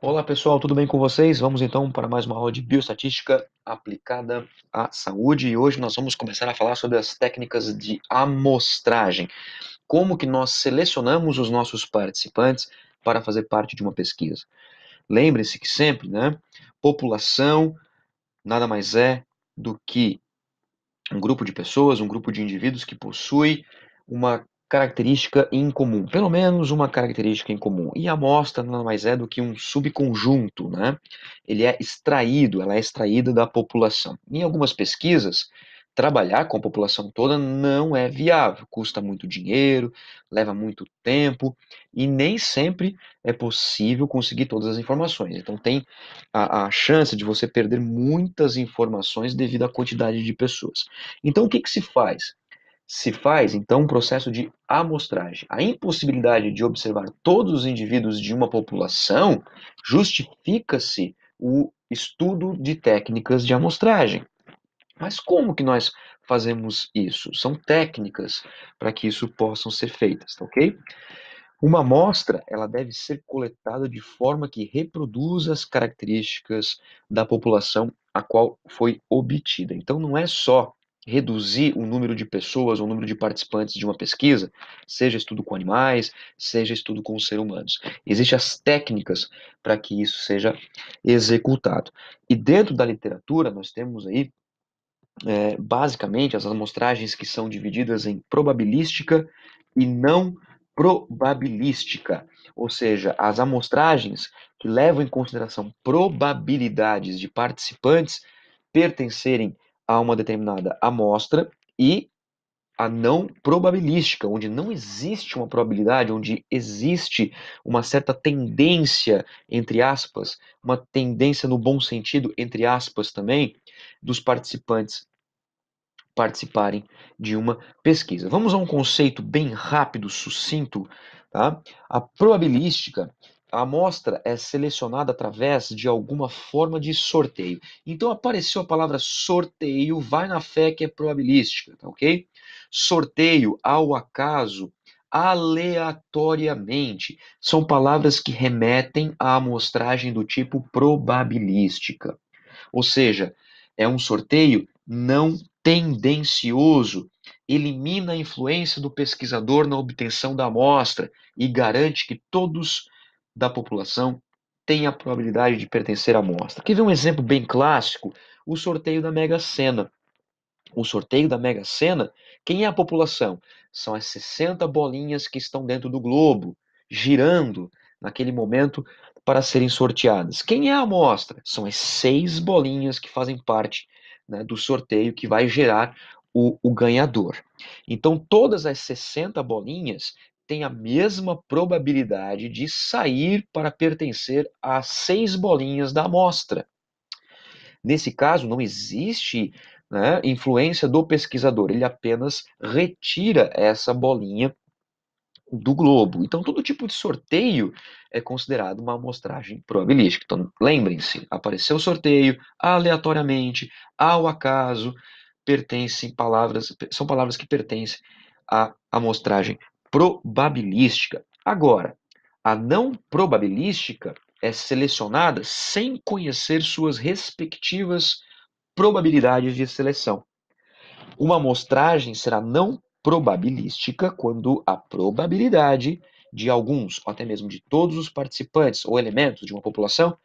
Olá pessoal, tudo bem com vocês? Vamos então para mais uma aula de bioestatística aplicada à saúde e hoje nós vamos começar a falar sobre as técnicas de amostragem. Como que nós selecionamos os nossos participantes para fazer parte de uma pesquisa? Lembre-se que sempre, né, população nada mais é do que um grupo de pessoas, um grupo de indivíduos que possui uma característica em comum, pelo menos uma característica em comum. E a amostra nada mais é do que um subconjunto, né? Ele é extraído, ela é extraída da população. Em algumas pesquisas, trabalhar com a população toda não é viável, custa muito dinheiro, leva muito tempo e nem sempre é possível conseguir todas as informações. Então tem a, a chance de você perder muitas informações devido à quantidade de pessoas. Então o que, que se faz? se faz então um processo de amostragem. A impossibilidade de observar todos os indivíduos de uma população justifica-se o estudo de técnicas de amostragem. Mas como que nós fazemos isso? São técnicas para que isso possam ser feitas, tá ok? Uma amostra, ela deve ser coletada de forma que reproduza as características da população a qual foi obtida. Então não é só reduzir o número de pessoas, o número de participantes de uma pesquisa, seja estudo com animais, seja estudo com seres humanos. Existem as técnicas para que isso seja executado. E dentro da literatura, nós temos aí, é, basicamente, as amostragens que são divididas em probabilística e não probabilística, ou seja, as amostragens que levam em consideração probabilidades de participantes pertencerem a uma determinada amostra e a não probabilística, onde não existe uma probabilidade, onde existe uma certa tendência, entre aspas, uma tendência no bom sentido, entre aspas também, dos participantes participarem de uma pesquisa. Vamos a um conceito bem rápido, sucinto. Tá? A probabilística a amostra é selecionada através de alguma forma de sorteio. Então apareceu a palavra sorteio, vai na fé que é probabilística, tá ok? Sorteio, ao acaso, aleatoriamente, são palavras que remetem à amostragem do tipo probabilística. Ou seja, é um sorteio não tendencioso, elimina a influência do pesquisador na obtenção da amostra e garante que todos da população tem a probabilidade de pertencer à amostra. Quer ver um exemplo bem clássico? O sorteio da Mega Sena. O sorteio da Mega Sena, quem é a população? São as 60 bolinhas que estão dentro do globo, girando naquele momento para serem sorteadas. Quem é a amostra? São as seis bolinhas que fazem parte né, do sorteio que vai gerar o, o ganhador. Então, todas as 60 bolinhas tem a mesma probabilidade de sair para pertencer às seis bolinhas da amostra. Nesse caso, não existe né, influência do pesquisador, ele apenas retira essa bolinha do globo. Então, todo tipo de sorteio é considerado uma amostragem probabilística. Então, lembrem-se, apareceu o sorteio aleatoriamente, ao acaso, pertencem palavras, são palavras que pertencem à amostragem probabilística. Agora, a não probabilística é selecionada sem conhecer suas respectivas probabilidades de seleção. Uma amostragem será não probabilística quando a probabilidade de alguns, ou até mesmo de todos os participantes ou elementos de uma população,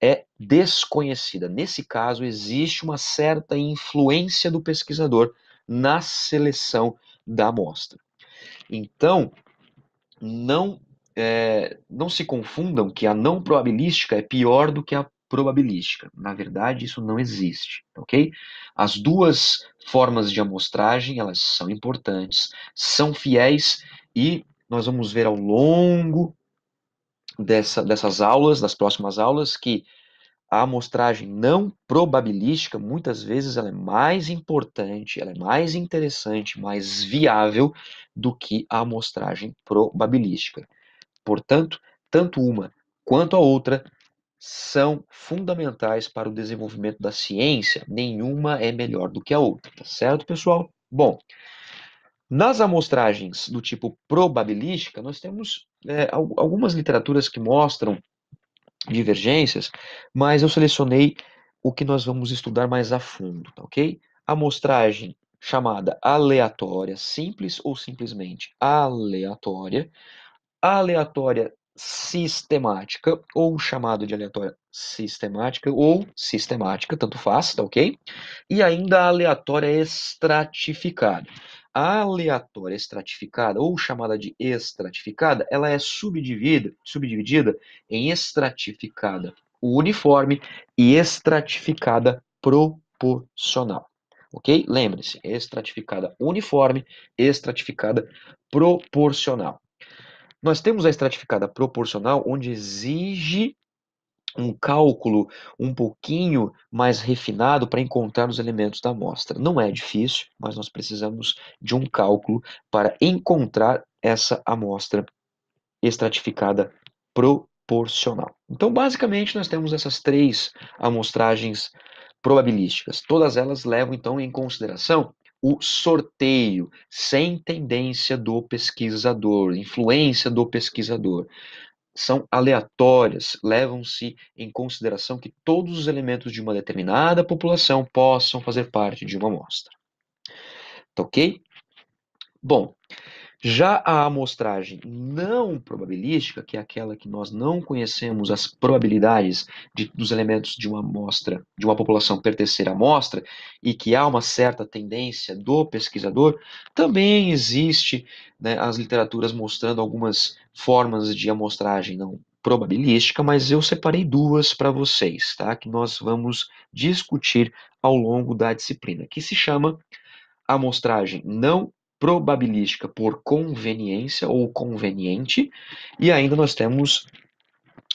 é desconhecida. Nesse caso, existe uma certa influência do pesquisador na seleção da amostra. Então, não, é, não se confundam que a não probabilística é pior do que a probabilística. Na verdade, isso não existe, ok? As duas formas de amostragem, elas são importantes, são fiéis e nós vamos ver ao longo dessa, dessas aulas, das próximas aulas, que a amostragem não probabilística, muitas vezes, ela é mais importante, ela é mais interessante, mais viável do que a amostragem probabilística. Portanto, tanto uma quanto a outra são fundamentais para o desenvolvimento da ciência. Nenhuma é melhor do que a outra, tá certo, pessoal? Bom, nas amostragens do tipo probabilística, nós temos é, algumas literaturas que mostram divergências, mas eu selecionei o que nós vamos estudar mais a fundo, tá ok? Amostragem chamada aleatória simples ou simplesmente aleatória, aleatória sistemática ou chamado de aleatória sistemática ou sistemática, tanto faz, tá ok? E ainda aleatória estratificada aleatória estratificada, ou chamada de estratificada, ela é subdividida, subdividida em estratificada uniforme e estratificada proporcional. Ok? Lembre-se, estratificada uniforme, estratificada proporcional. Nós temos a estratificada proporcional, onde exige um cálculo um pouquinho mais refinado para encontrar os elementos da amostra. Não é difícil, mas nós precisamos de um cálculo para encontrar essa amostra estratificada proporcional. Então, basicamente, nós temos essas três amostragens probabilísticas. Todas elas levam então em consideração o sorteio, sem tendência do pesquisador, influência do pesquisador são aleatórias, levam-se em consideração que todos os elementos de uma determinada população possam fazer parte de uma amostra. Tá ok? Bom, já a amostragem não probabilística, que é aquela que nós não conhecemos as probabilidades de, dos elementos de uma amostra, de uma população pertencer à amostra, e que há uma certa tendência do pesquisador, também existe né, as literaturas mostrando algumas formas de amostragem não probabilística, mas eu separei duas para vocês, tá? Que nós vamos discutir ao longo da disciplina, que se chama amostragem não probabilística por conveniência ou conveniente, e ainda nós temos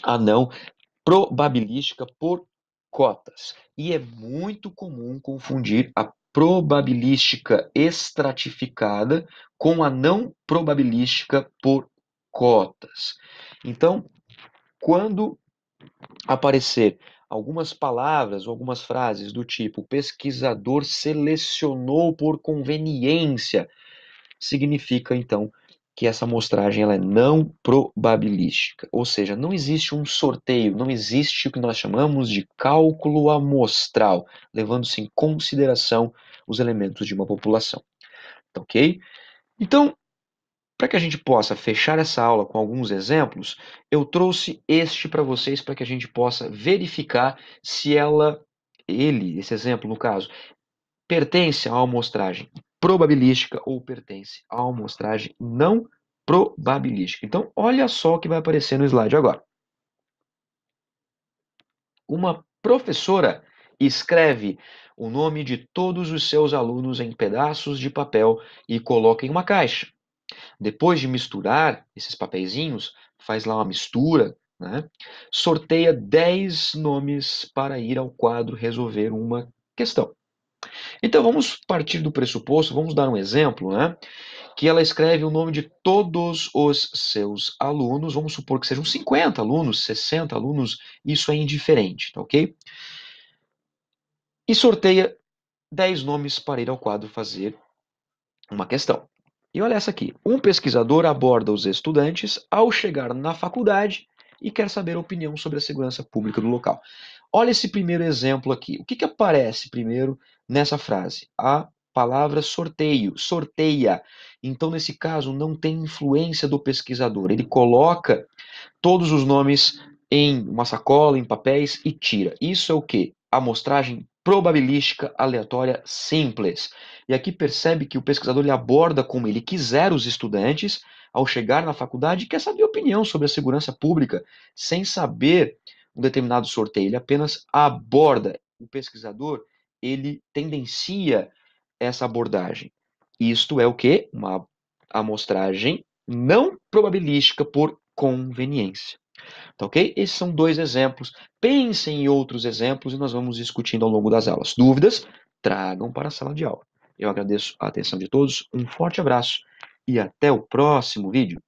a não probabilística por cotas. E é muito comum confundir a probabilística estratificada com a não probabilística por cotas. Então, quando aparecer algumas palavras ou algumas frases do tipo pesquisador selecionou por conveniência significa então que essa amostragem ela é não probabilística, ou seja, não existe um sorteio, não existe o que nós chamamos de cálculo amostral, levando-se em consideração os elementos de uma população. Tá ok? Então, para que a gente possa fechar essa aula com alguns exemplos, eu trouxe este para vocês para que a gente possa verificar se ela, ele, esse exemplo no caso, pertence à amostragem probabilística ou pertence à amostragem não probabilística. Então, olha só o que vai aparecer no slide agora. Uma professora escreve o nome de todos os seus alunos em pedaços de papel e coloca em uma caixa. Depois de misturar esses papeizinhos, faz lá uma mistura, né? sorteia 10 nomes para ir ao quadro resolver uma questão. Então vamos partir do pressuposto, vamos dar um exemplo, né? Que ela escreve o nome de todos os seus alunos, vamos supor que sejam 50 alunos, 60 alunos, isso é indiferente, tá ok? E sorteia 10 nomes para ir ao quadro fazer uma questão. E olha essa aqui. Um pesquisador aborda os estudantes ao chegar na faculdade e quer saber a opinião sobre a segurança pública do local. Olha esse primeiro exemplo aqui. O que, que aparece primeiro nessa frase? A palavra sorteio, sorteia. Então, nesse caso, não tem influência do pesquisador. Ele coloca todos os nomes em uma sacola, em papéis e tira. Isso é o que? Amostragem probabilística aleatória simples. E aqui percebe que o pesquisador ele aborda como ele quiser os estudantes ao chegar na faculdade e quer saber opinião sobre a segurança pública, sem saber um determinado sorteio, ele apenas aborda. O pesquisador, ele tendencia essa abordagem. Isto é o que? Uma amostragem não probabilística por conveniência. Tá ok? Esses são dois exemplos. Pensem em outros exemplos e nós vamos discutindo ao longo das aulas. Dúvidas? Tragam para a sala de aula. Eu agradeço a atenção de todos, um forte abraço e até o próximo vídeo.